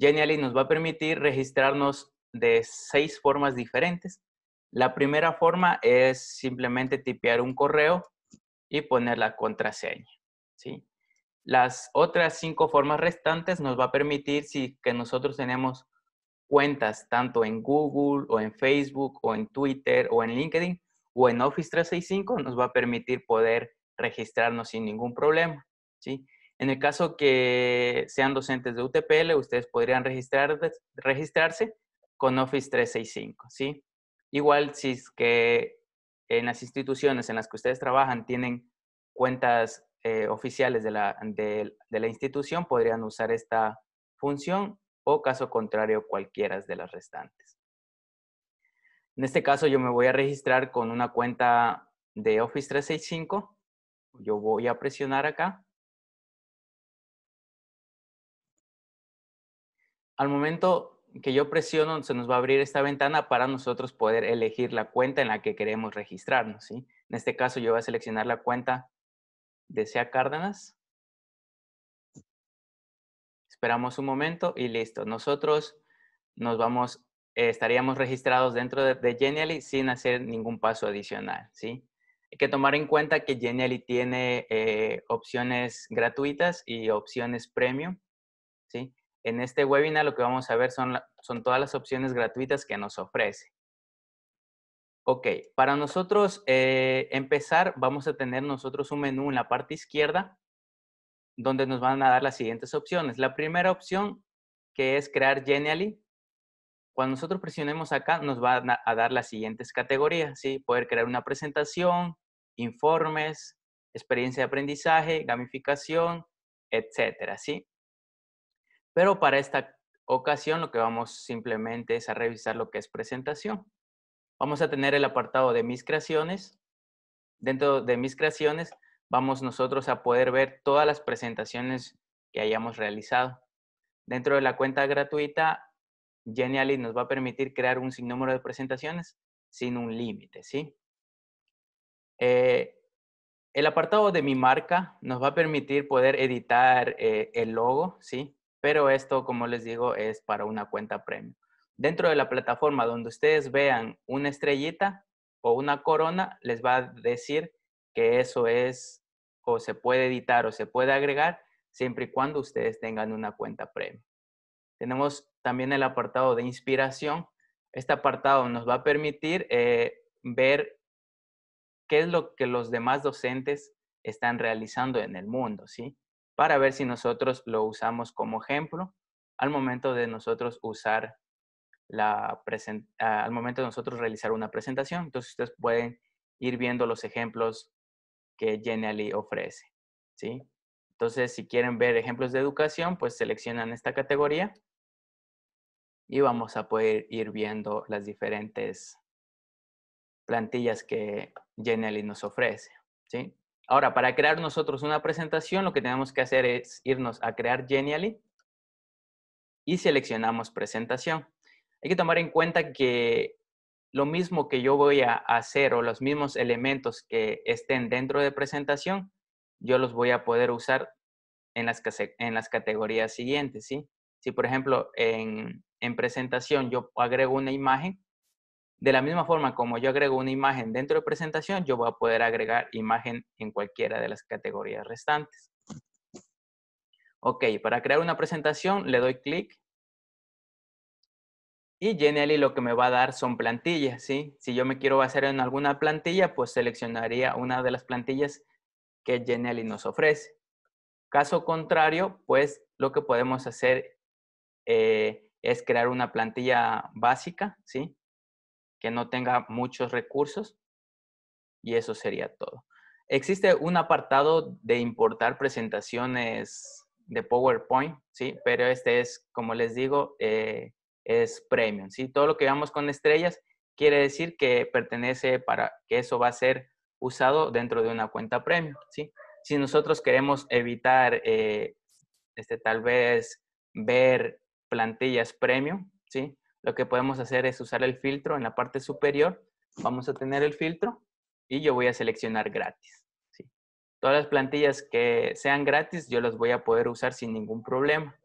Genially nos va a permitir registrarnos de seis formas diferentes. La primera forma es simplemente tipear un correo y poner la contraseña. ¿sí? Las otras cinco formas restantes nos va a permitir si que nosotros tenemos cuentas tanto en Google o en Facebook o en Twitter o en LinkedIn o en Office 365 nos va a permitir poder registrarnos sin ningún problema. ¿sí? En el caso que sean docentes de UTPL, ustedes podrían registrarse con Office 365, ¿sí? Igual si es que en las instituciones en las que ustedes trabajan tienen cuentas eh, oficiales de la, de, de la institución, podrían usar esta función o caso contrario cualquiera de las restantes. En este caso yo me voy a registrar con una cuenta de Office 365. Yo voy a presionar acá al momento que yo presiono, se nos va a abrir esta ventana para nosotros poder elegir la cuenta en la que queremos registrarnos. ¿sí? En este caso, yo voy a seleccionar la cuenta de Sea Cárdenas. Esperamos un momento y listo. Nosotros nos vamos, estaríamos registrados dentro de, de, Genially sin hacer ningún paso adicional. ¿sí? Hay que tomar en cuenta que Genially tiene eh, opciones gratuitas y opciones premium. ¿sí? En este webinar lo que vamos a ver son, son todas las opciones gratuitas que nos ofrece. Ok, para nosotros eh, empezar, vamos a tener nosotros un menú en la parte izquierda donde nos van a dar las siguientes opciones. La primera opción que es crear Genially. Cuando nosotros presionemos acá, nos van a dar las siguientes categorías, ¿sí? Poder crear una presentación, informes, experiencia de aprendizaje, gamificación, etcétera, ¿sí? Pero para esta ocasión lo que vamos simplemente es a revisar lo que es presentación. Vamos a tener el apartado de mis creaciones. Dentro de mis creaciones vamos nosotros a poder ver todas las presentaciones que hayamos realizado. Dentro de la cuenta gratuita, Genially nos va a permitir crear un sinnúmero de presentaciones sin un límite, ¿sí? Eh, el apartado de mi marca nos va a permitir poder editar eh, el logo, ¿sí? pero esto, como les digo, es para una cuenta premium. Dentro de la plataforma donde ustedes vean una estrellita o una corona, les va a decir que eso es o se puede editar o se puede agregar siempre y cuando ustedes tengan una cuenta premium. Tenemos también el apartado de inspiración. Este apartado nos va a permitir eh, ver qué es lo que los demás docentes están realizando en el mundo, ¿sí? para ver si nosotros lo usamos como ejemplo al momento de nosotros usar la ah, al momento de nosotros realizar una presentación. Entonces ustedes pueden ir viendo los ejemplos que Genially ofrece, ¿sí? Entonces, si quieren ver ejemplos de educación, pues seleccionan esta categoría y vamos a poder ir viendo las diferentes plantillas que Genially nos ofrece, ¿sí? Ahora, para crear nosotros una presentación, lo que tenemos que hacer es irnos a crear Genially y seleccionamos presentación. Hay que tomar en cuenta que lo mismo que yo voy a hacer o los mismos elementos que estén dentro de presentación, yo los voy a poder usar en las, en las categorías siguientes, ¿sí? Si, por ejemplo, en presentación yo agrego una imagen, de la misma forma como yo agrego una imagen dentro de presentación, yo voy a poder agregar imagen en cualquiera de las categorías restantes. Ok, para crear una presentación le doy clic. Y Genially lo que me va a dar son plantillas, ¿sí? Si yo me quiero basar en alguna plantilla, pues seleccionaría una de las plantillas que Genially nos ofrece. Caso contrario, pues lo que podemos hacer eh, es crear una plantilla básica, ¿sí? que no tenga muchos recursos y eso sería todo. Existe un apartado de importar presentaciones de PowerPoint, ¿sí? Pero este es, como les digo, eh, es premium, ¿sí? Todo lo que veamos con estrellas quiere decir que pertenece para que eso va a ser usado dentro de una cuenta premium, ¿sí? Si nosotros queremos evitar, eh, este, tal vez, ver plantillas premium, ¿sí? lo que podemos hacer es usar el filtro en la parte superior. Vamos a tener el filtro y yo voy a seleccionar gratis. ¿sí? Todas las plantillas que sean gratis yo las voy a poder usar sin ningún problema.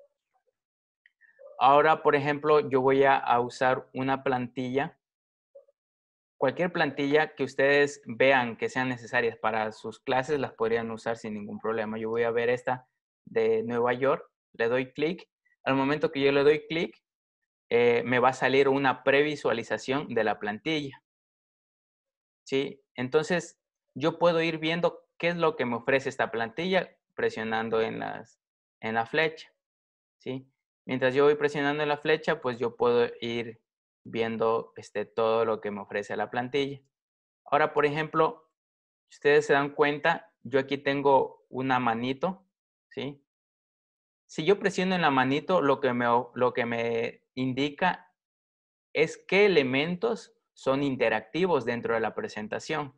Ahora, por ejemplo, yo voy a usar una plantilla, cualquier plantilla que ustedes vean que sean necesarias para sus clases, las podrían usar sin ningún problema. Yo voy a ver esta de Nueva York, le doy clic. Al momento que yo le doy clic, eh, me va a salir una previsualización de la plantilla. ¿Sí? Entonces, yo puedo ir viendo qué es lo que me ofrece esta plantilla presionando en, las, en la flecha. ¿Sí? Mientras yo voy presionando en la flecha, pues yo puedo ir viendo este, todo lo que me ofrece la plantilla. Ahora, por ejemplo, ustedes se dan cuenta, yo aquí tengo una manito, ¿sí? Si yo presiono en la manito, lo que me, lo que me indica es qué elementos son interactivos dentro de la presentación.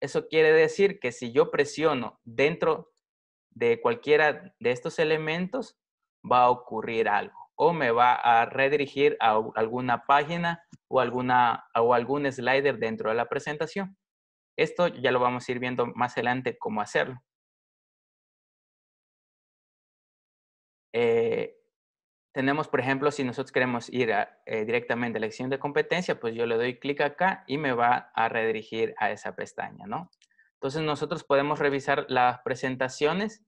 Eso quiere decir que si yo presiono dentro de cualquiera de estos elementos, va a ocurrir algo o me va a redirigir a alguna página o, alguna, o algún slider dentro de la presentación. Esto ya lo vamos a ir viendo más adelante cómo hacerlo. Eh, tenemos, por ejemplo, si nosotros queremos ir eh, directamente a la sección de competencia, pues yo le doy clic acá y me va a redirigir a esa pestaña, ¿no? Entonces nosotros podemos revisar las presentaciones,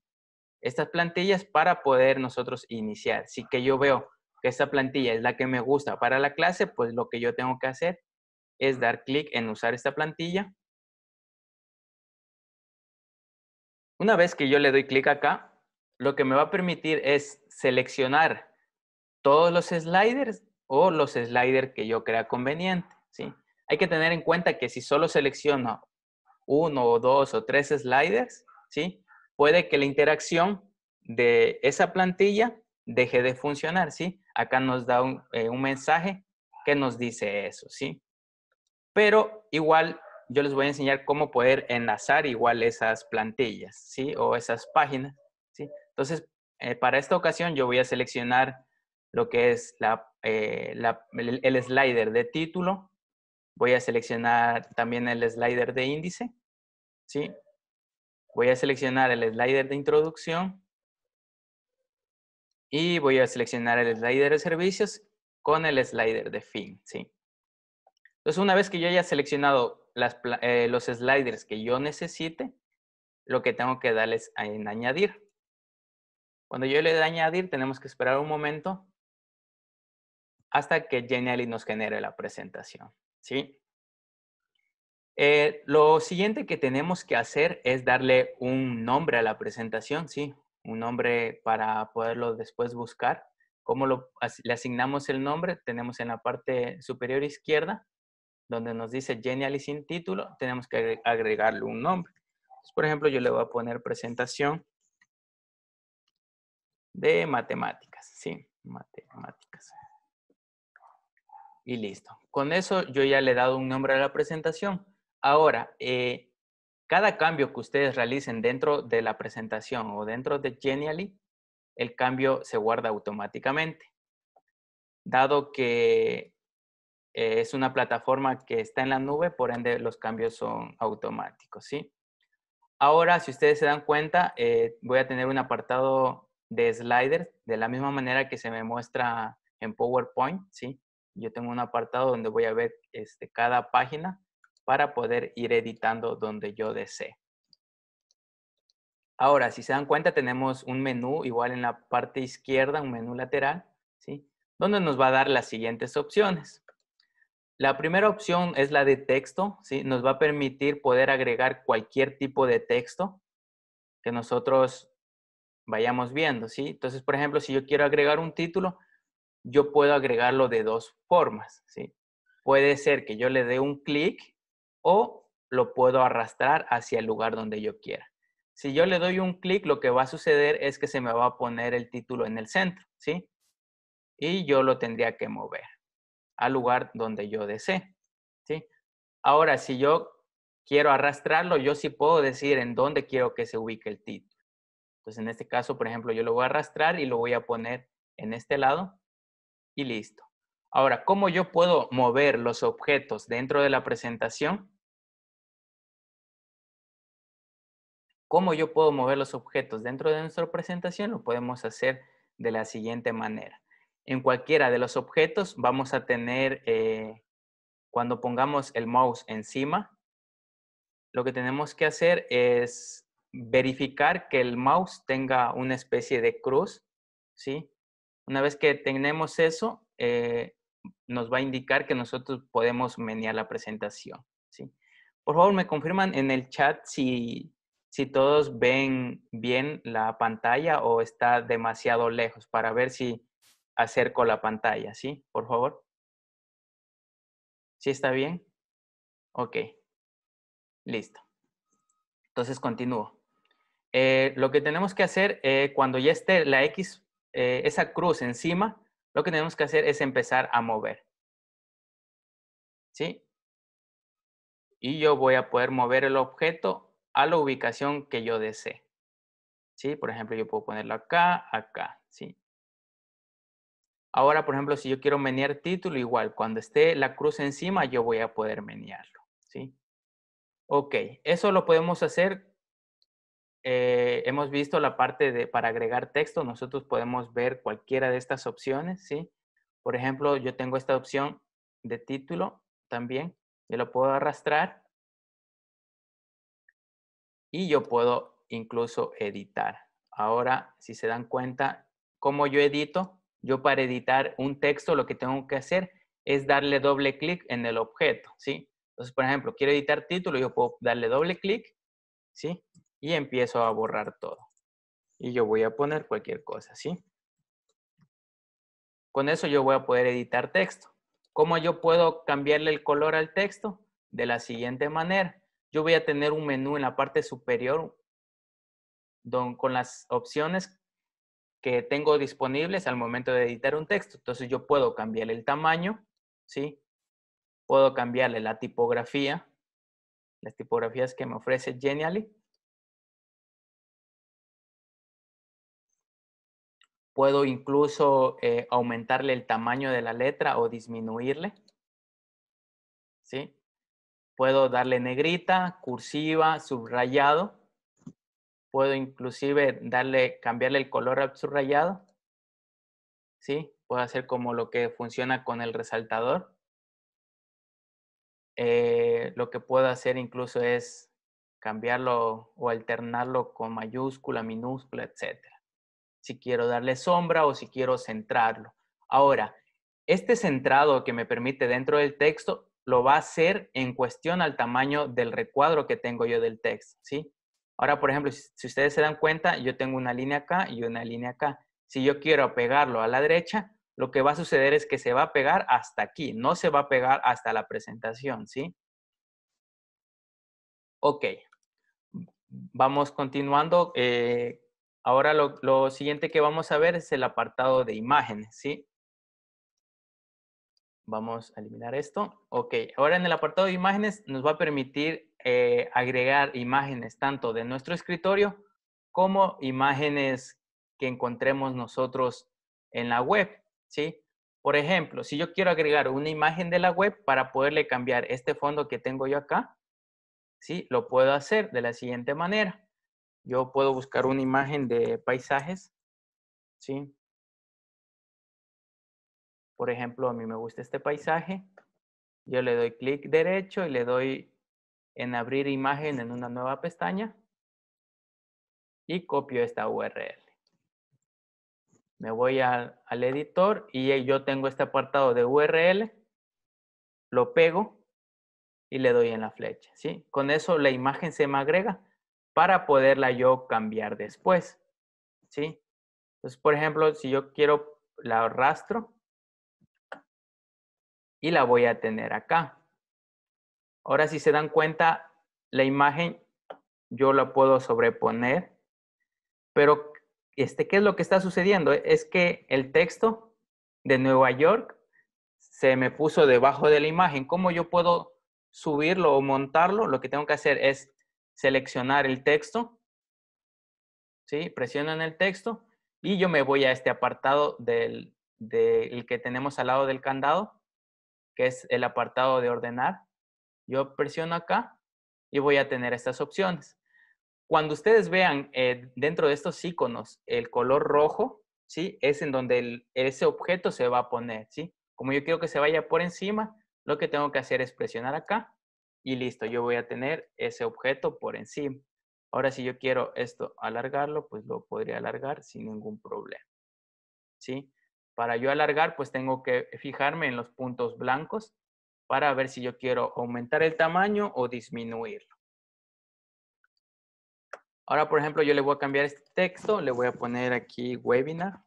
estas plantillas para poder nosotros iniciar. Si que yo veo que esta plantilla es la que me gusta para la clase, pues lo que yo tengo que hacer es dar clic en usar esta plantilla. Una vez que yo le doy clic acá, lo que me va a permitir es seleccionar todos los sliders o los sliders que yo crea conveniente. ¿sí? Hay que tener en cuenta que si solo selecciono uno o dos o tres sliders, ¿sí? puede que la interacción de esa plantilla deje de funcionar. ¿sí? Acá nos da un, eh, mensaje que nos dice eso. ¿sí? Pero igual yo les voy a enseñar cómo poder enlazar igual esas plantillas, ¿sí? O esas páginas, ¿sí? Entonces, eh, para esta ocasión yo voy a seleccionar lo que es eh, el, slider de título. Voy a seleccionar también el slider de índice. ¿sí? Voy a seleccionar el slider de introducción. Y voy a seleccionar el slider de servicios con el slider de fin. ¿sí? Entonces, una vez que yo haya seleccionado eh, los sliders que yo necesite, lo que tengo que darles en añadir. Cuando yo le doy a añadir, tenemos que esperar un momento hasta que Genially nos genere la presentación, ¿sí? Eh, lo siguiente que tenemos que hacer es darle un nombre a la presentación, ¿sí? Un nombre para poderlo después buscar. ¿Cómo lo, le asignamos el nombre? Tenemos en la parte superior izquierda, donde nos dice Genially sin título, tenemos que agregarle un nombre. por ejemplo, yo le voy a poner presentación de matemáticas, ¿sí? Matemáticas. Y listo. Con eso yo ya le he dado un nombre a la presentación. Ahora, eh, cada cambio que ustedes realicen dentro de la presentación o dentro de Genially, el cambio se guarda automáticamente. Dado que eh, es una plataforma que está en la nube, por ende los cambios son automáticos, ¿sí? Ahora, si ustedes se dan cuenta, eh, voy a tener un apartado de sliders, de la misma manera que se me muestra en PowerPoint, ¿sí? yo tengo un apartado donde voy a ver este, cada página para poder ir editando donde yo desee. Ahora, si se dan cuenta, tenemos un menú igual en la parte izquierda, un menú lateral, ¿sí? donde nos va a dar las siguientes opciones. La primera opción es la de texto, ¿sí? Nos va a permitir poder agregar cualquier tipo de texto que nosotros vayamos viendo, ¿sí? Entonces, por ejemplo, si yo quiero agregar un título, yo puedo agregarlo de dos formas, ¿sí? Puede ser que yo le dé un clic o lo puedo arrastrar hacia el lugar donde yo quiera. Si yo le doy un clic, lo que va a suceder es que se me va a poner el título en el centro, ¿sí? Y yo lo tendría que mover al lugar donde yo desee, ¿sí? Ahora, si yo quiero arrastrarlo, yo sí puedo decir en dónde quiero que se ubique el título. Entonces, en este caso, por ejemplo, yo lo voy a arrastrar y lo voy a poner en este lado y listo. Ahora, ¿cómo yo puedo mover los objetos dentro de la presentación? ¿Cómo yo puedo mover los objetos dentro de nuestra presentación? Lo podemos hacer de la siguiente manera. En cualquiera de los objetos vamos a tener, eh, cuando pongamos el mouse encima, lo que tenemos que hacer es verificar que el mouse tenga una especie de cruz, ¿sí? Una vez que tenemos eso, eh, nos va a indicar que nosotros podemos menear la presentación. ¿sí? Por favor, me confirman en el chat si, si todos ven bien la pantalla o está demasiado lejos para ver si acerco la pantalla, ¿sí? Por favor. ¿Sí está bien? Ok. Listo. Entonces continúo. Eh, lo que tenemos que hacer eh, cuando ya esté la X eh, esa cruz encima, lo que tenemos que hacer es empezar a mover. ¿Sí? Y yo voy a poder mover el objeto a la ubicación que yo desee. ¿Sí? Por ejemplo, yo puedo ponerlo acá, acá, ¿sí? Ahora, por ejemplo, si yo quiero menear título, igual, cuando esté la cruz encima, yo voy a poder menearlo, ¿sí? Ok, eso lo podemos hacer eh, hemos visto la parte de para agregar texto, nosotros podemos ver cualquiera de estas opciones, ¿sí? Por ejemplo, yo tengo esta opción de título también, yo lo puedo arrastrar y yo puedo incluso editar. Ahora, si se dan cuenta, como yo edito? Yo para editar un texto lo que tengo que hacer es darle doble clic en el objeto, ¿sí? Entonces, por ejemplo, quiero editar título, yo puedo darle doble clic, ¿sí? y empiezo a borrar todo. Y yo voy a poner cualquier cosa, ¿sí? Con eso yo voy a poder editar texto. ¿Cómo yo puedo cambiarle el color al texto? De la siguiente manera. Yo voy a tener un menú en la parte superior con las opciones que tengo disponibles al momento de editar un texto. Entonces yo puedo cambiarle el tamaño, ¿sí? Puedo cambiarle la tipografía, las tipografías que me ofrece Genially. Puedo incluso eh, aumentarle el tamaño de la letra o disminuirle. ¿Sí? Puedo darle negrita, cursiva, subrayado. Puedo inclusive darle, cambiarle el color al subrayado. ¿Sí? Puedo hacer como lo que funciona con el resaltador. Eh, lo que puedo hacer incluso es cambiarlo o alternarlo con mayúscula, minúscula, etcétera si quiero darle sombra o si quiero centrarlo. Ahora, este centrado que me permite dentro del texto lo va a hacer en cuestión al tamaño del recuadro que tengo yo del texto, ¿sí? Ahora, por ejemplo, si, ustedes se dan cuenta, yo tengo una línea acá y una línea acá. Si yo quiero pegarlo a la derecha, lo que va a suceder es que se va a pegar hasta aquí, no se va a pegar hasta la presentación, ¿sí? Ok, vamos continuando. Eh, Ahora lo, siguiente que vamos a ver es el apartado de imágenes, Vamos a eliminar esto. Ok, ahora en el apartado de imágenes nos va a permitir eh, agregar imágenes tanto de nuestro escritorio como imágenes que encontremos nosotros en la web, Por ejemplo, si yo quiero agregar una imagen de la web para poderle cambiar este fondo que tengo yo acá, ¿sí? Lo puedo hacer de la siguiente manera. Yo puedo buscar una imagen de paisajes, ¿sí? Por ejemplo, a mí me gusta este paisaje. Yo le doy clic derecho y le doy en abrir imagen en una nueva pestaña y copio esta URL. Me voy al, editor y yo tengo este apartado de URL, lo pego y le doy en la flecha. ¿sí? Con eso la imagen se me agrega para poderla yo cambiar después. ¿Sí? Entonces, por ejemplo, si yo quiero la arrastro y la voy a tener acá. Ahora, si se dan cuenta, la imagen yo la puedo sobreponer, pero este, ¿qué es lo que está sucediendo? Es que el texto de Nueva York se me puso debajo de la imagen. ¿Cómo yo puedo subirlo o montarlo? Lo que tengo que hacer es seleccionar el texto, ¿sí? Presionan el texto y yo me voy a este apartado del, que tenemos al lado del candado, que es el apartado de ordenar. Yo presiono acá y voy a tener estas opciones. Cuando ustedes vean eh, dentro de estos iconos el color rojo, ¿sí? Es en donde ese objeto se va a poner, ¿sí? Como yo quiero que se vaya por encima, lo que tengo que hacer es presionar acá y listo, yo voy a tener ese objeto por encima. Ahora, si yo quiero esto alargarlo, pues lo podría alargar sin ningún problema. ¿Sí? Para yo alargar, pues tengo que fijarme en los puntos blancos para ver si yo quiero aumentar el tamaño o disminuirlo. Ahora, por ejemplo, yo le voy a cambiar este texto, le voy a poner aquí webinar,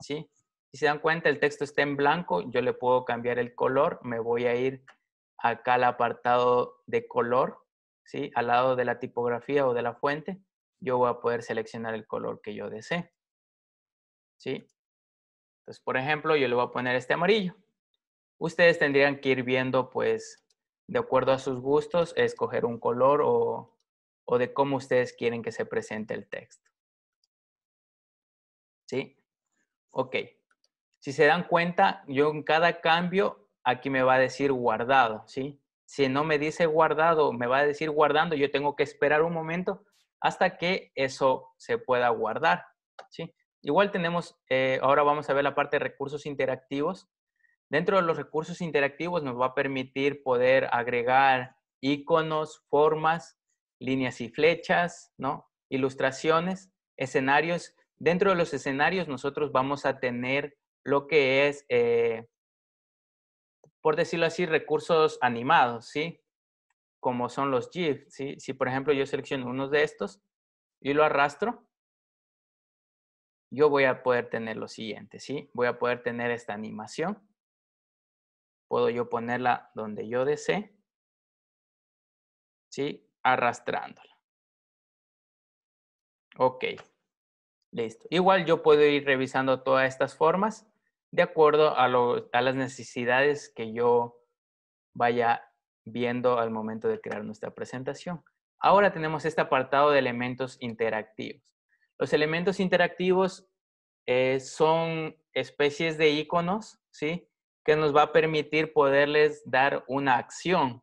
¿sí? Si se dan cuenta, el texto está en blanco, yo le puedo cambiar el color, me voy a ir acá al apartado de color, ¿sí? al lado de la tipografía o de la fuente, yo voy a poder seleccionar el color que yo desee. ¿sí? Entonces, por ejemplo, yo le voy a poner este amarillo. Ustedes tendrían que ir viendo, pues, de acuerdo a sus gustos, escoger un color o, o de cómo ustedes quieren que se presente el texto. ¿Sí? Ok. Si se dan cuenta, yo en cada cambio aquí me va a decir guardado, ¿sí? Si no me dice guardado, me va a decir guardando, yo tengo que esperar un momento hasta que eso se pueda guardar, ¿sí? Igual tenemos, eh, ahora vamos a ver la parte de recursos interactivos. Dentro de los recursos interactivos nos va a permitir poder agregar iconos, formas, líneas y flechas, ¿no? Ilustraciones, escenarios. Dentro de los escenarios nosotros vamos a tener lo que es eh, por decirlo así, recursos animados, ¿sí? Como son los GIF, ¿sí? Si, por ejemplo, yo selecciono uno de estos y lo arrastro, yo voy a poder tener lo siguiente, ¿sí? Voy a poder tener esta animación. Puedo yo ponerla donde yo desee, ¿sí? Arrastrándola. Ok, listo. Igual yo puedo ir revisando todas estas formas de acuerdo a, las necesidades que yo vaya viendo al momento de crear nuestra presentación. Ahora tenemos este apartado de elementos interactivos. Los elementos interactivos eh, son especies de iconos, ¿sí? Que nos va a permitir poderles dar una acción,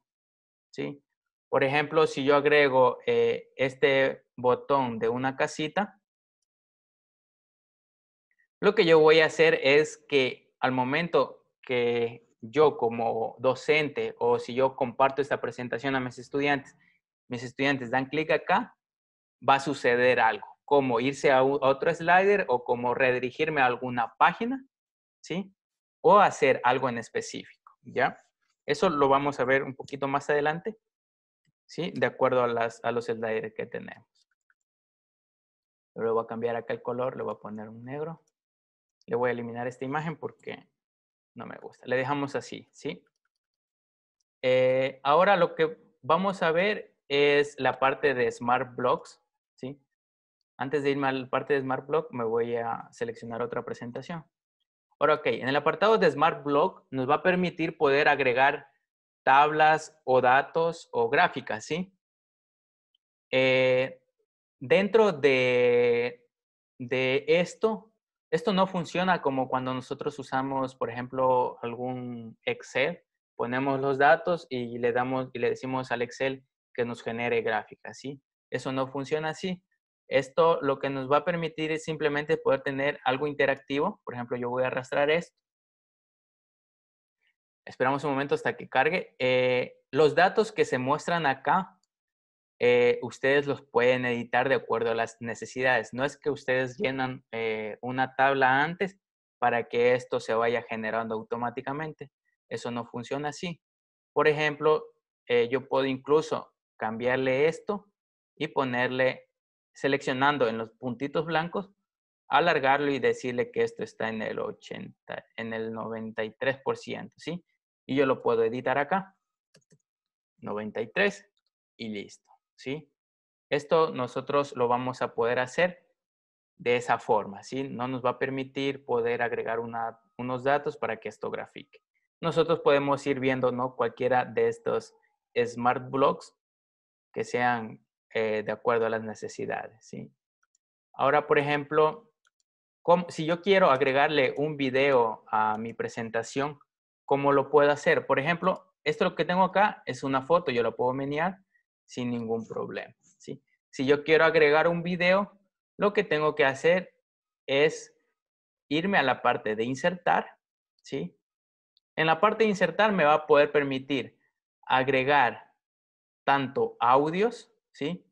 ¿sí? Por ejemplo, si yo agrego eh, este botón de una casita, lo que yo voy a hacer es que al momento que yo como docente o si yo comparto esta presentación a mis estudiantes, mis estudiantes dan clic acá, va a suceder algo, como irse a, otro slider o como redirigirme a alguna página, ¿sí? O hacer algo en específico, ¿ya? Eso lo vamos a ver un poquito más adelante, ¿sí? De acuerdo a, los sliders que tenemos. Luego voy a cambiar acá el color, le voy a poner un negro. Le voy a eliminar esta imagen porque no me gusta. Le dejamos así, ¿sí? Eh, ahora lo que vamos a ver es la parte de Smart Blocks, ¿sí? Antes de irme a la parte de Smart Block, me voy a seleccionar otra presentación. Ahora, ok, en el apartado de Smart Block nos va a permitir poder agregar tablas o datos o gráficas, ¿sí? Eh, dentro de, de esto, esto no funciona como cuando nosotros usamos, por ejemplo, algún Excel, ponemos los datos y le damos y le decimos al Excel que nos genere gráficas, Eso no funciona así. Esto lo que nos va a permitir es simplemente poder tener algo interactivo. Por ejemplo, yo voy a arrastrar esto. Esperamos un momento hasta que cargue. Eh, los datos que se muestran acá eh, ustedes los pueden editar de acuerdo a las necesidades. No es que ustedes llenan eh, una tabla antes para que esto se vaya generando automáticamente. Eso no funciona así. Por ejemplo, eh, yo puedo incluso cambiarle esto y ponerle, seleccionando en los puntitos blancos, alargarlo y decirle que esto está en el en el 93%, ¿sí? Y yo lo puedo editar acá. 93 y listo. ¿sí? Esto nosotros lo vamos a poder hacer de esa forma, ¿sí? No nos va a permitir poder agregar unos datos para que esto grafique. Nosotros podemos ir viendo, ¿no? Cualquiera de estos smart blocks que sean eh, de acuerdo a las necesidades, ¿sí? Ahora, por ejemplo, si yo quiero agregarle un video a mi presentación, ¿cómo lo puedo hacer? Por ejemplo, esto que tengo acá es una foto, yo lo puedo menear sin ningún problema. Si yo quiero agregar un video, lo que tengo que hacer es irme a la parte de insertar. ¿sí? En la parte de insertar me va a poder permitir agregar tanto audios, ¿sí?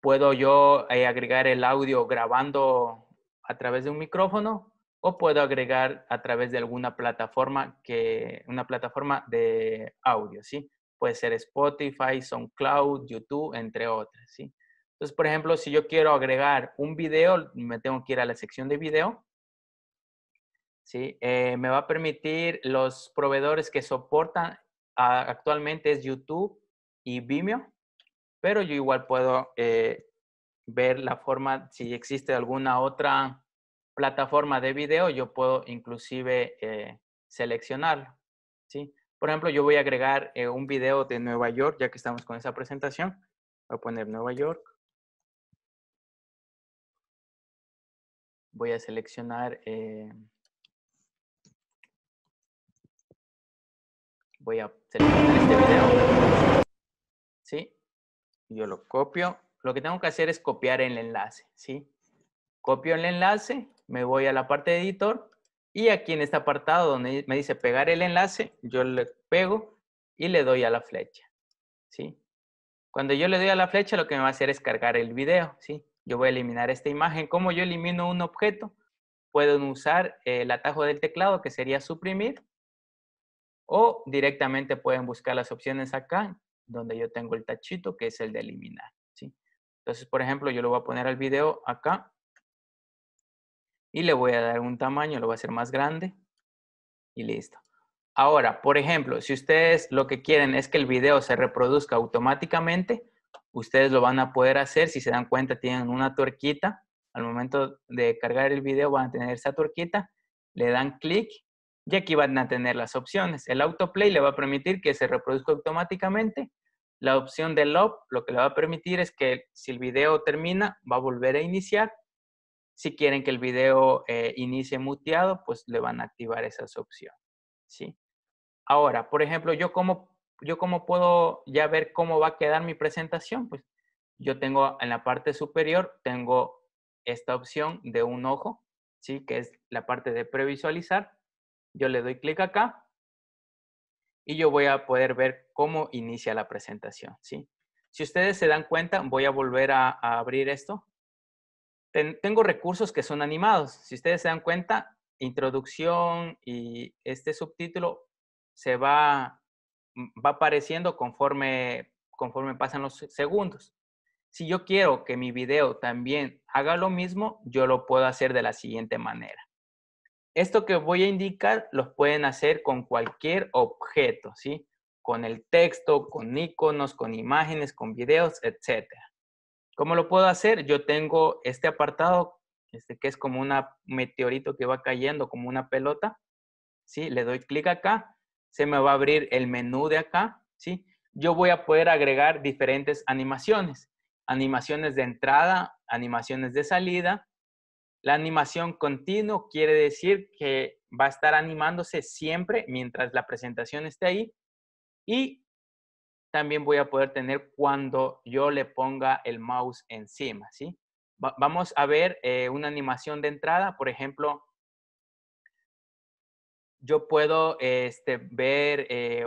Puedo yo eh, agregar el audio grabando a través de un micrófono o puedo agregar a través de alguna plataforma que una plataforma de audio, ¿sí? puede ser Spotify, SoundCloud, YouTube, entre otras, ¿sí? Entonces, por ejemplo, si yo quiero agregar un video, me tengo que ir a la sección de video, ¿sí? Eh, me va a permitir los proveedores que soportan, actualmente es YouTube y Vimeo, pero yo igual puedo eh, ver la forma, si existe alguna otra plataforma de video, yo puedo inclusive eh, seleccionarlo, ¿sí? Por ejemplo, yo voy a agregar eh, un video de Nueva York, ya que estamos con esa presentación. Voy a poner Nueva York. Voy a seleccionar... Eh, voy a seleccionar este video. ¿Sí? Yo lo copio. Lo que tengo que hacer es copiar el enlace, ¿sí? Copio el enlace, me voy a la parte de editor y aquí en este apartado donde me dice pegar el enlace, yo le pego y le doy a la flecha. ¿sí? Cuando yo le doy a la flecha, lo que me va a hacer es cargar el video. ¿sí? Yo voy a eliminar esta imagen. Como yo elimino un objeto? Pueden usar el atajo del teclado, que sería suprimir. O directamente pueden buscar las opciones acá, donde yo tengo el tachito, que es el de eliminar. ¿sí? Entonces, por ejemplo, yo lo voy a poner al video acá y le voy a dar un tamaño, lo voy a hacer más grande y listo. Ahora, por ejemplo, si ustedes lo que quieren es que el video se reproduzca automáticamente, ustedes lo van a poder hacer. Si se dan cuenta, tienen una tuerquita. Al momento de cargar el video van a tener esa tuerquita, le dan clic y aquí van a tener las opciones. El autoplay le va a permitir que se reproduzca automáticamente. La opción de loop lo que le va a permitir es que si el video termina, va a volver a iniciar si quieren que el video eh, inicie muteado, pues le van a activar esa opciones. ¿sí? Ahora, por ejemplo, yo cómo, yo puedo ya ver cómo va a quedar mi presentación. Pues yo tengo en la parte superior, tengo esta opción de un ojo, ¿sí? que es la parte de previsualizar. Yo le doy clic acá y yo voy a poder ver cómo inicia la presentación. ¿sí? Si ustedes se dan cuenta, voy a volver a abrir esto tengo recursos que son animados. Si ustedes se dan cuenta, introducción y este subtítulo se va, mm, va apareciendo conforme, conforme pasan los segundos. Si yo quiero que mi video también haga lo mismo, yo lo puedo hacer de la siguiente manera. Esto que voy a indicar los pueden hacer con cualquier objeto, ¿sí? Con el texto, con iconos, con imágenes, con videos, etcétera. ¿Cómo lo puedo hacer? Yo tengo este apartado, este que es como un meteorito que va cayendo, como una pelota. ¿Sí? Le doy clic acá, se me va a abrir el menú de acá, ¿sí? Yo voy a poder agregar diferentes animaciones. Animaciones de entrada, animaciones de salida. La animación continua quiere decir que va a estar animándose siempre mientras la presentación esté ahí. Y también voy a poder tener cuando yo le ponga el mouse encima, ¿sí? vamos a ver eh, una animación de entrada, por ejemplo, yo puedo este, ver eh,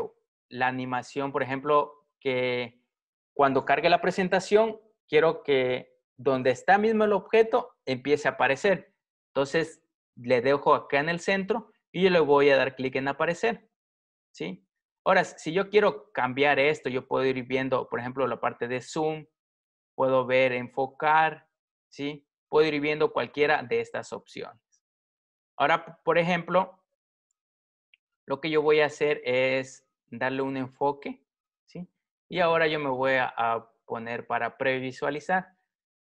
la animación, por ejemplo, que cuando cargue la presentación, quiero que donde está mismo el objeto empiece a aparecer. Entonces, le dejo acá en el centro y yo le voy a dar clic en aparecer, ¿sí? Ahora, si yo quiero cambiar esto, yo puedo ir viendo, por ejemplo, la parte de zoom, puedo ver enfocar, ¿sí? Puedo ir viendo cualquiera de estas opciones. Ahora, por ejemplo, lo que yo voy a hacer es darle un enfoque, ¿sí? Y ahora yo me voy a, poner para previsualizar.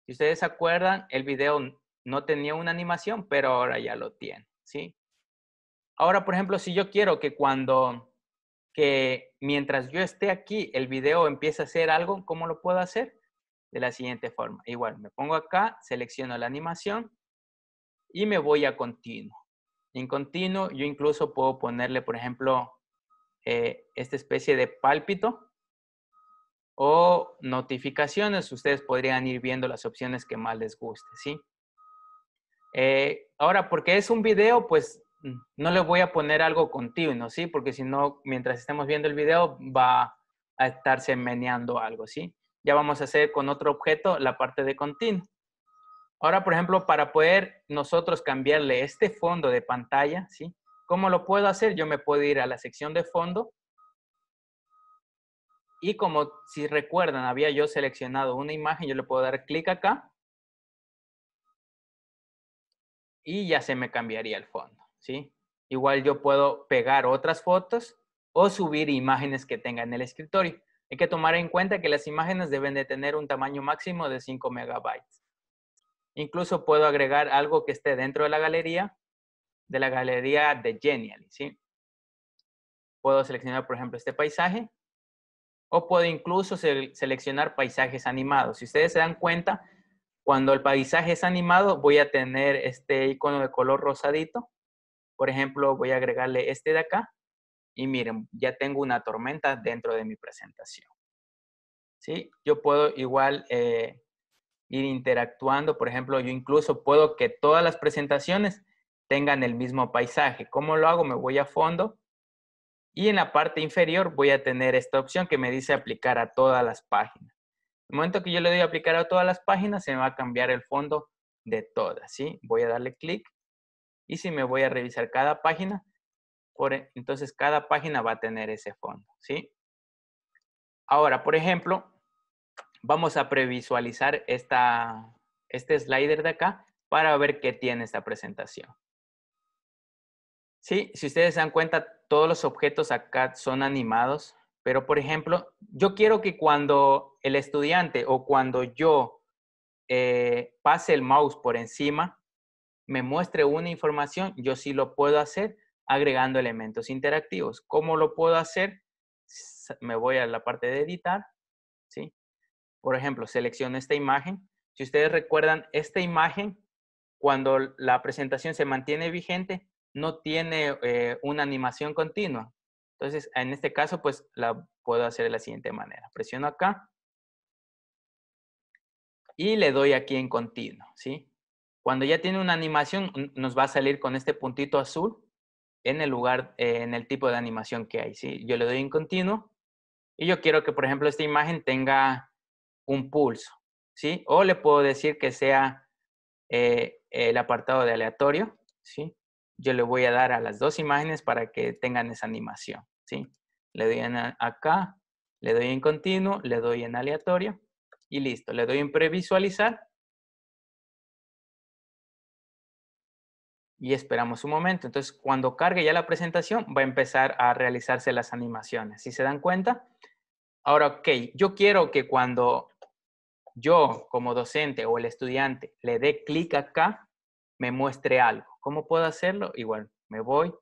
Si ustedes se acuerdan, el video no tenía una animación, pero ahora ya lo tiene, ¿sí? Ahora, por ejemplo, si yo quiero que cuando que mientras yo esté aquí, el video empieza a hacer algo, ¿cómo lo puedo hacer? De la siguiente forma. Igual, me pongo acá, selecciono la animación y me voy a continuo. En continuo, yo incluso puedo ponerle, por ejemplo, eh, esta especie de pálpito o notificaciones. Ustedes podrían ir viendo las opciones que más les guste, ¿sí? Eh, ahora, porque es un video, pues no le voy a poner algo continuo, ¿sí? Porque si no, mientras estemos viendo el video, va a estarse meneando algo, ¿sí? Ya vamos a hacer con otro objeto la parte de continuo. Ahora, por ejemplo, para poder nosotros cambiarle este fondo de pantalla, ¿sí? ¿Cómo lo puedo hacer? Yo me puedo ir a la sección de fondo. Y como si recuerdan, había yo seleccionado una imagen, yo le puedo dar clic acá. Y ya se me cambiaría el fondo. Igual yo puedo pegar otras fotos o subir imágenes que tenga en el escritorio. Hay que tomar en cuenta que las imágenes deben de tener un tamaño máximo de 5 megabytes. Incluso puedo agregar algo que esté dentro de la galería, de la galería de Genial. ¿sí? Puedo seleccionar, por ejemplo, este paisaje o puedo incluso seleccionar paisajes animados. Si ustedes se dan cuenta, cuando el paisaje es animado, voy a tener este icono de color rosadito por ejemplo, voy a agregarle este de acá y miren, ya tengo una tormenta dentro de mi presentación. ¿Sí? Yo puedo igual eh, ir interactuando, por ejemplo, yo incluso puedo que todas las presentaciones tengan el mismo paisaje. ¿Cómo lo hago? Me voy a fondo y en la parte inferior voy a tener esta opción que me dice aplicar a todas las páginas. En el momento que yo le doy aplicar a todas las páginas, se me va a cambiar el fondo de todas, ¿sí? Voy a darle clic y si me voy a revisar cada página, e, entonces cada página va a tener ese fondo, Ahora, por ejemplo, vamos a previsualizar esta, este slider de acá para ver qué tiene esta presentación. si ustedes se dan cuenta, todos los objetos acá son animados, pero por ejemplo, yo quiero que cuando el estudiante o cuando yo eh, pase el mouse por encima, me muestre una información, yo sí lo puedo hacer agregando elementos interactivos. ¿Cómo lo puedo hacer? Me voy a la parte de editar, ¿sí? Por ejemplo, selecciono esta imagen. Si ustedes recuerdan, esta imagen, cuando la presentación se mantiene vigente, no tiene eh, una animación continua. Entonces, en este caso, pues la puedo hacer de la siguiente manera. Presiono acá y le doy aquí en continuo, ¿sí? Cuando ya tiene una animación, nos va a salir con este puntito azul en el lugar, eh, en el tipo de animación que hay. ¿sí? Yo le doy en continuo y yo quiero que, por ejemplo, esta imagen tenga un pulso. ¿sí? O le puedo decir que sea eh, el apartado de aleatorio. ¿sí? Yo le voy a dar a las dos imágenes para que tengan esa animación. ¿sí? Le doy en acá, le doy en continuo, le doy en aleatorio y listo. Le doy en previsualizar y esperamos un momento. Entonces, cuando cargue ya la presentación, va a empezar a realizarse las animaciones. Si se dan cuenta, ahora, ok, yo quiero que cuando yo como docente o el estudiante le dé clic acá, me muestre algo. ¿Cómo puedo hacerlo? Igual, me voy,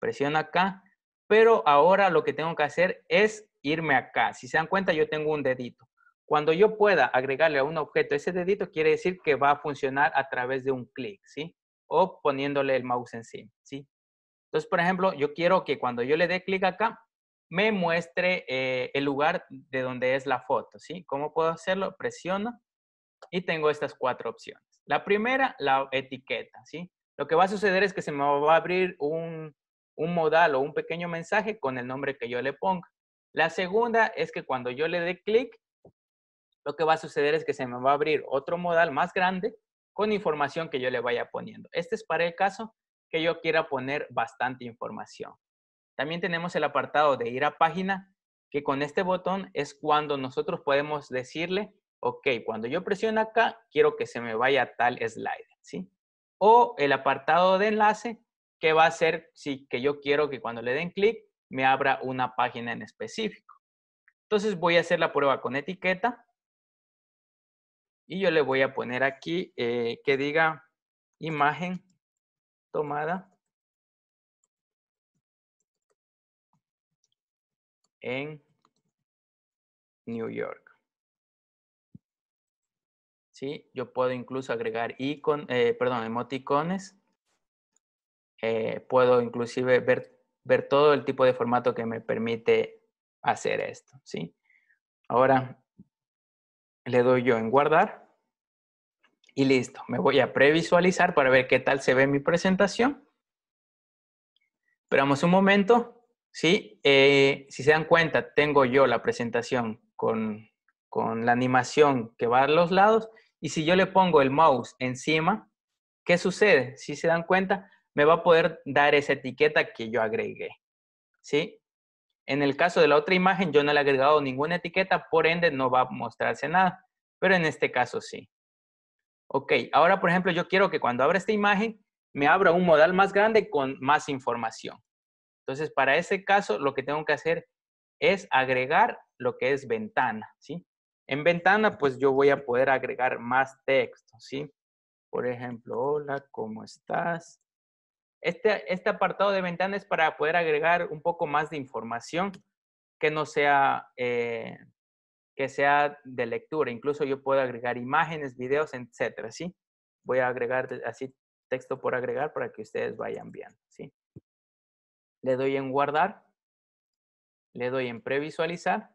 presiono acá, pero ahora lo que tengo que hacer es irme acá. Si se dan cuenta, yo tengo un dedito. Cuando yo pueda agregarle a un objeto ese dedito, quiere decir que va a funcionar a través de un clic, ¿sí? o poniéndole el mouse encima, ¿sí? Entonces, por ejemplo, yo quiero que cuando yo le dé clic acá, me muestre eh, el lugar de donde es la foto, ¿sí? ¿Cómo puedo hacerlo? Presiono y tengo estas cuatro opciones. La primera, la etiqueta, ¿sí? Lo que va a suceder es que se me va a abrir un, un modal o un pequeño mensaje con el nombre que yo le ponga. La segunda es que cuando yo le dé clic, lo que va a suceder es que se me va a abrir otro modal más grande con información que yo le vaya poniendo. Este es para el caso que yo quiera poner bastante información. También tenemos el apartado de ir a página, que con este botón es cuando nosotros podemos decirle, ok, cuando yo presiono acá, quiero que se me vaya tal slide, ¿sí? O el apartado de enlace, que va a ser que yo quiero que cuando le den clic, me abra una página en específico. Entonces voy a hacer la prueba con etiqueta. Y yo le voy a poner aquí eh, que diga imagen tomada en New York. ¿Sí? Yo puedo incluso agregar icon, eh, perdón, emoticones. Eh, puedo inclusive ver, ver todo el tipo de formato que me permite hacer esto. ¿sí? Ahora, le doy yo en guardar y listo. Me voy a previsualizar para ver qué tal se ve mi presentación. Esperamos un momento. Eh, si se dan cuenta, tengo yo la presentación con, con la animación que va a los lados. Y si yo le pongo el mouse encima, ¿qué sucede? Si se dan cuenta, me va a poder dar esa etiqueta que yo agregué. ¿Sí? En el caso de la otra imagen, yo no le he agregado ninguna etiqueta, por ende no va a mostrarse nada, pero en este caso sí. Ok, ahora por ejemplo yo quiero que cuando abra esta imagen me abra un modal más grande con más información. Entonces para ese caso lo que tengo que hacer es agregar lo que es ventana, ¿sí? En ventana pues yo voy a poder agregar más texto, ¿sí? Por ejemplo, hola, ¿cómo estás? Este, este apartado de ventana es para poder agregar un poco más de información que no sea, eh, que sea de lectura. Incluso yo puedo agregar imágenes, videos, etcétera, ¿sí? Voy a agregar así texto por agregar para que ustedes vayan viendo, ¿sí? Le doy en guardar. Le doy en previsualizar.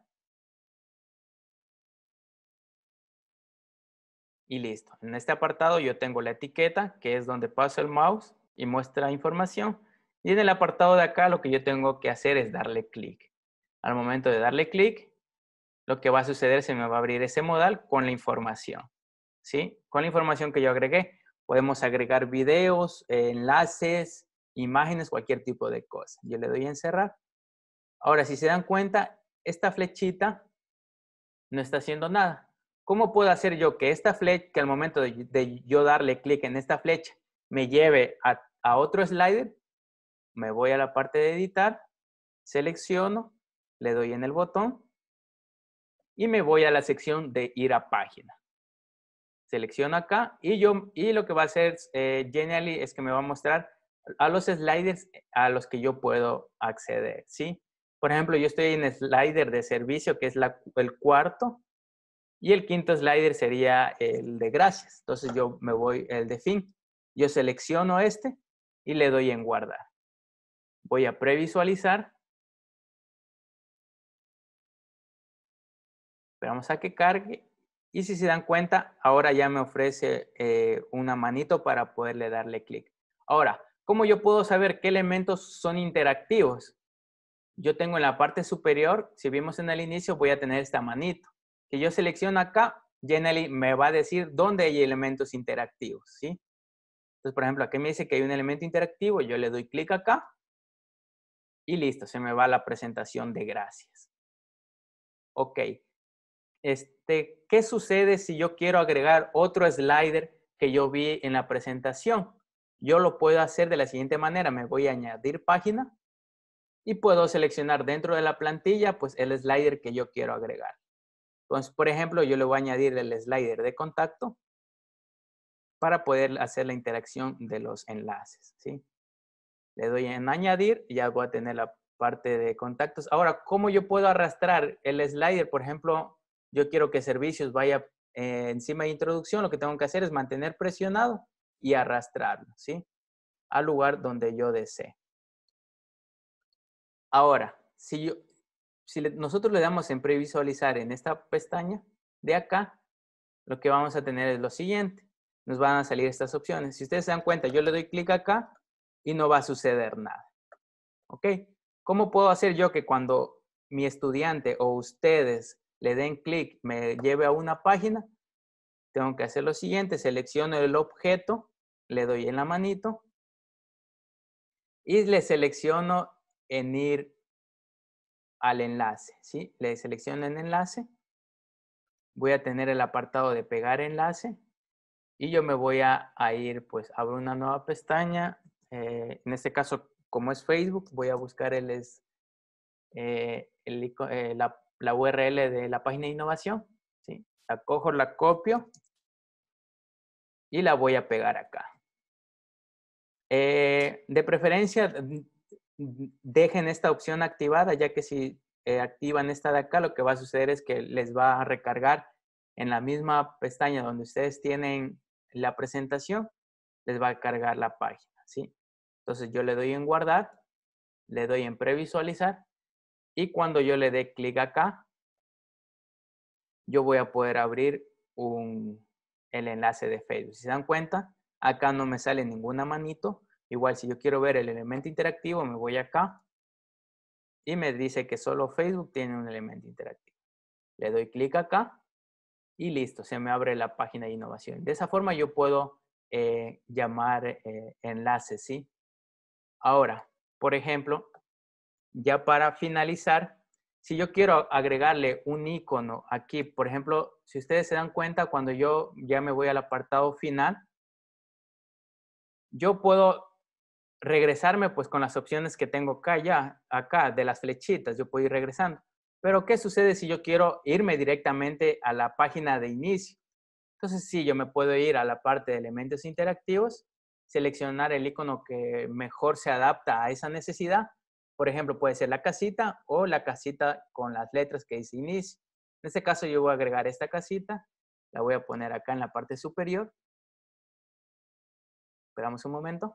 Y listo. En este apartado yo tengo la etiqueta, que es donde paso el mouse y muestra información. Y en el apartado de acá lo que yo tengo que hacer es darle clic. Al momento de darle clic, lo que va a suceder se me va a abrir ese modal con la información. ¿Sí? Con la información que yo agregué. Podemos agregar videos, enlaces, imágenes, cualquier tipo de cosa. Yo le doy en cerrar, Ahora, si se dan cuenta, esta flechita no está haciendo nada. ¿Cómo puedo hacer yo que esta flecha, que al momento de yo darle clic en esta flecha, me lleve a, otro slider, me voy a la parte de editar, selecciono, le doy en el botón y me voy a la sección de ir a página. Selecciono acá y, yo, y lo que va a hacer eh, Genially es que me va a mostrar a los sliders a los que yo puedo acceder, ¿sí? Por ejemplo, yo estoy en slider de servicio, que es el cuarto, y el quinto slider sería el de gracias. Entonces yo me voy el de fin. Yo selecciono este y le doy en guardar. Voy a previsualizar. Esperamos a que cargue. Y si se dan cuenta, ahora ya me ofrece eh, una manito para poderle darle clic. Ahora, ¿cómo yo puedo saber qué elementos son interactivos? Yo tengo en la parte superior, si vimos en el inicio, voy a tener esta manito. Que yo selecciono acá, Jenny me va a decir dónde hay elementos interactivos, ¿sí? Entonces, por ejemplo, aquí me dice que hay un elemento interactivo, yo le doy clic acá y listo, se me va la presentación de gracias. Ok. Este, ¿Qué sucede si yo quiero agregar otro slider que yo vi en la presentación? Yo lo puedo hacer de la siguiente manera. Me voy a añadir página y puedo seleccionar dentro de la plantilla pues el slider que yo quiero agregar. Entonces, por ejemplo, yo le voy a añadir el slider de contacto para poder hacer la interacción de los enlaces. ¿sí? Le doy en añadir y ya voy a tener la parte de contactos. Ahora, ¿cómo yo puedo arrastrar el slider? Por ejemplo, yo quiero que servicios vaya eh, encima de introducción. Lo que tengo que hacer es mantener presionado y arrastrarlo, ¿sí? Al lugar donde yo desee. Ahora, si, yo, si nosotros le damos en previsualizar en esta pestaña de acá, lo que vamos a tener es lo siguiente nos van a salir estas opciones. Si ustedes se dan cuenta, yo le doy clic acá y no va a suceder nada. ¿Ok? ¿Cómo puedo hacer yo que cuando mi estudiante o ustedes le den clic, me lleve a una página? Tengo que hacer lo siguiente, selecciono el objeto, le doy en la manito y le selecciono en ir al enlace, ¿sí? Le selecciono en enlace. Voy a tener el apartado de pegar enlace y yo me voy a, ir, pues abro una nueva pestaña. Eh, en este caso, como es Facebook, voy a buscar el, es, eh, eh, la, URL de la página de innovación. La cojo, la copio y la voy a pegar acá. de preferencia, mm, mm, dejen esta opción activada, ya que si activan esta de acá, lo que va a suceder es que les va a recargar en la misma pestaña donde ustedes tienen la presentación, les va a cargar la página, ¿sí? Entonces yo le doy en guardar, le doy en previsualizar y cuando yo le dé clic acá, yo voy a poder abrir un, el enlace de Facebook. Si se dan cuenta, acá no me sale ninguna manito. Igual si yo quiero ver el elemento interactivo, me voy acá y me dice que solo Facebook tiene un elemento interactivo. Le doy clic acá y listo, se me abre la página de innovación. De esa forma yo puedo eh, llamar eh, enlaces, ¿sí? Ahora, por ejemplo, ya para finalizar, si yo quiero agregarle un icono aquí, por ejemplo, si ustedes se dan cuenta, cuando yo ya me voy al apartado final, yo puedo regresarme pues con las opciones que tengo acá acá de las flechitas, yo puedo ir regresando. Pero, ¿qué sucede si yo quiero irme directamente a la página de inicio? Entonces, sí, yo me puedo ir a la parte de elementos interactivos, seleccionar el icono que mejor se adapta a esa necesidad. Por ejemplo, puede ser la casita o la casita con las letras que dice inicio. En este caso, yo voy a agregar esta casita. La voy a poner acá en la parte superior. Esperamos un momento.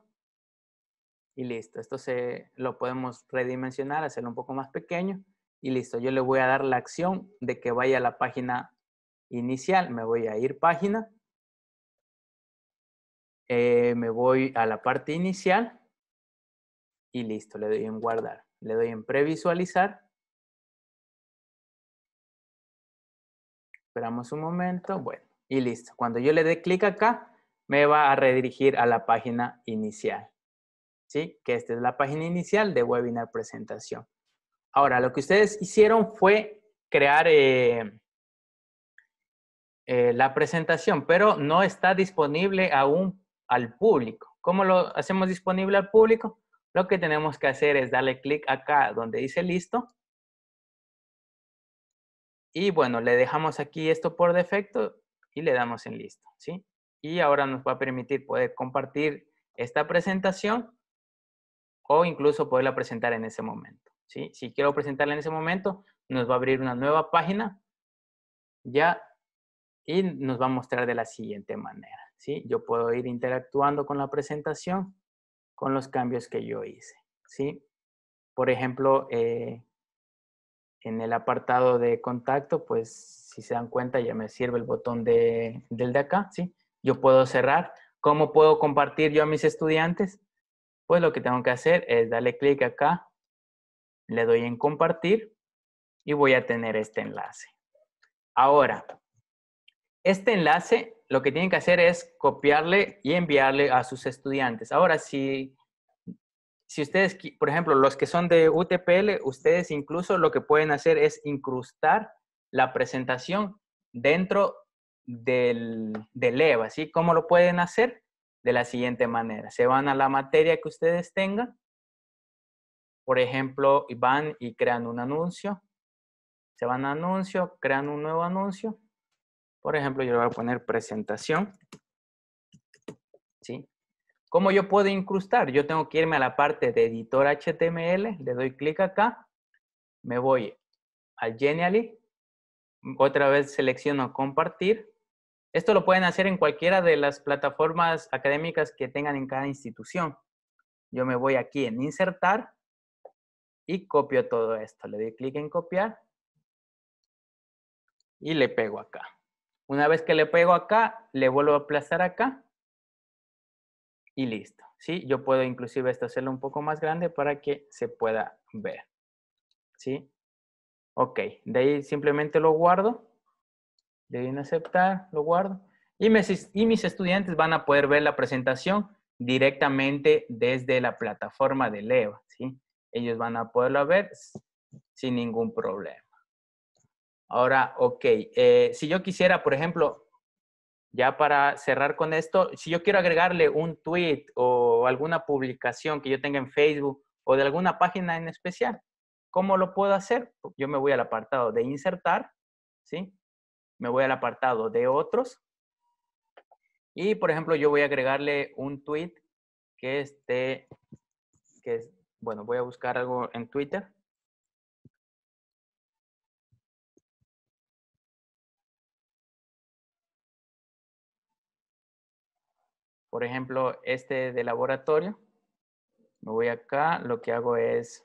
Y listo. Esto se, lo podemos redimensionar, hacerlo un poco más pequeño y listo, yo le voy a dar la acción de que vaya a la página inicial. Me voy a ir página. Eh, me voy a la parte inicial y listo, le doy en guardar. Le doy en previsualizar. Esperamos un momento. Bueno, y listo. Cuando yo le dé clic acá, me va a redirigir a la página inicial. ¿Sí? Que esta es la página inicial de webinar presentación. Ahora, lo que ustedes hicieron fue crear eh, eh, la presentación, pero no está disponible aún al público. ¿Cómo lo hacemos disponible al público? Lo que tenemos que hacer es darle clic acá donde dice listo. Y bueno, le dejamos aquí esto por defecto y le damos en listo, ¿sí? Y ahora nos va a permitir poder compartir esta presentación o incluso poderla presentar en ese momento. Si quiero presentarla en ese momento, nos va a abrir una nueva página, ya, y nos va a mostrar de la siguiente manera, ¿sí? Yo puedo ir interactuando con la presentación, con los cambios que yo hice, ¿sí? Por ejemplo, eh, en el apartado de contacto, pues si se dan cuenta ya me sirve el botón del de acá, Yo puedo cerrar. ¿Cómo puedo compartir yo a mis estudiantes? Pues lo que tengo que hacer es darle clic acá le doy en compartir y voy a tener este enlace. Ahora, este enlace lo que tienen que hacer es copiarle y enviarle a sus estudiantes. Ahora, si, si ustedes, por ejemplo, los que son de UTPL, ustedes incluso lo que pueden hacer es incrustar la presentación dentro del, EVA. E ¿Cómo lo pueden hacer? De la siguiente manera. Se van a la materia que ustedes tengan por ejemplo, van y crean un anuncio. Se van a anuncio, crean un nuevo anuncio. Por ejemplo, yo le voy a poner presentación. ¿Sí? ¿Cómo yo puedo incrustar? Yo tengo que irme a la parte de editor HTML, le doy clic acá, me voy a Genially, otra vez selecciono compartir. Esto lo pueden hacer en cualquiera de las plataformas académicas que tengan en cada institución. Yo me voy aquí en insertar, y copio todo esto. Le doy clic en copiar y le pego acá. Una vez que le pego acá, le vuelvo a aplazar acá y listo. ¿Sí? Yo puedo inclusive esto hacerlo un poco más grande para que se pueda ver. ¿Sí? Ok, de ahí simplemente lo guardo. Le doy en aceptar, lo guardo. Y, y mis estudiantes van a poder ver la presentación directamente desde la plataforma de Leo, ¿sí? ellos van a poderlo ver sin ningún problema. Ahora, ok, eh, si yo quisiera, por ejemplo, ya para cerrar con esto, si yo quiero agregarle un tweet o alguna publicación que yo tenga en Facebook o de alguna página en especial, ¿cómo lo puedo hacer? Yo me voy al apartado de insertar, ¿sí? Me voy al apartado de otros. Y, por ejemplo, yo voy a agregarle un tweet que esté, que bueno, voy a buscar algo en Twitter. Por ejemplo, este de laboratorio. Me voy acá, lo que hago es...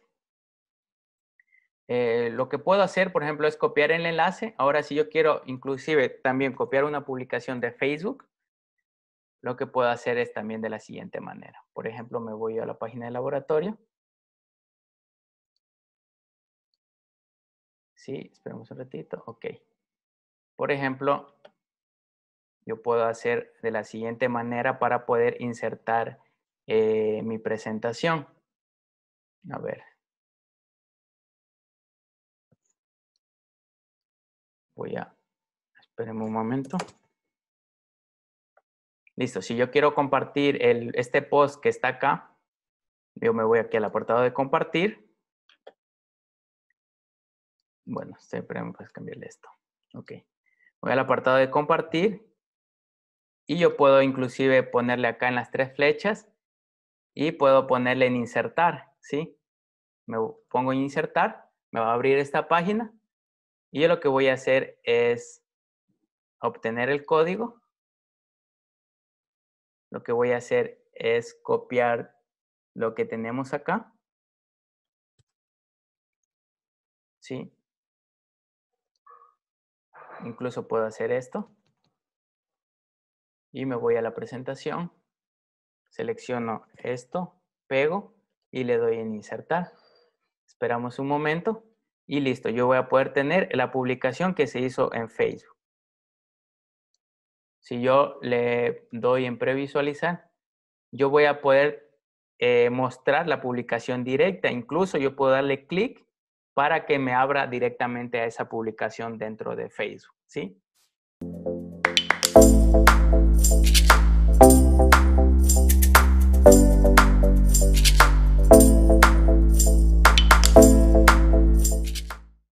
Eh, lo que puedo hacer, por ejemplo, es copiar el enlace. Ahora, si yo quiero inclusive también copiar una publicación de Facebook, lo que puedo hacer es también de la siguiente manera. Por ejemplo, me voy a la página de laboratorio. Sí, esperemos un ratito. Ok. Por ejemplo, yo puedo hacer de la siguiente manera para poder insertar eh, mi presentación. A ver. Voy a... Esperemos un momento. Listo, si yo quiero compartir este post que está acá, yo me voy aquí al apartado de compartir bueno, siempre puedes cambiarle esto. Ok. Voy al apartado de compartir. Y yo puedo inclusive ponerle acá en las tres flechas. Y puedo ponerle en insertar, ¿sí? Me pongo en insertar. Me va a abrir esta página. Y yo lo que voy a hacer es obtener el código. Lo que voy a hacer es copiar lo que tenemos acá. ¿Sí? incluso puedo hacer esto. Y me voy a la presentación, selecciono esto, pego y le doy en insertar. Esperamos un momento y listo. Yo voy a poder tener la publicación que se hizo en Facebook. Si yo le doy en previsualizar, yo voy a poder eh, mostrar la publicación directa. Incluso yo puedo darle clic para que me abra directamente a esa publicación dentro de Facebook. ¿sí?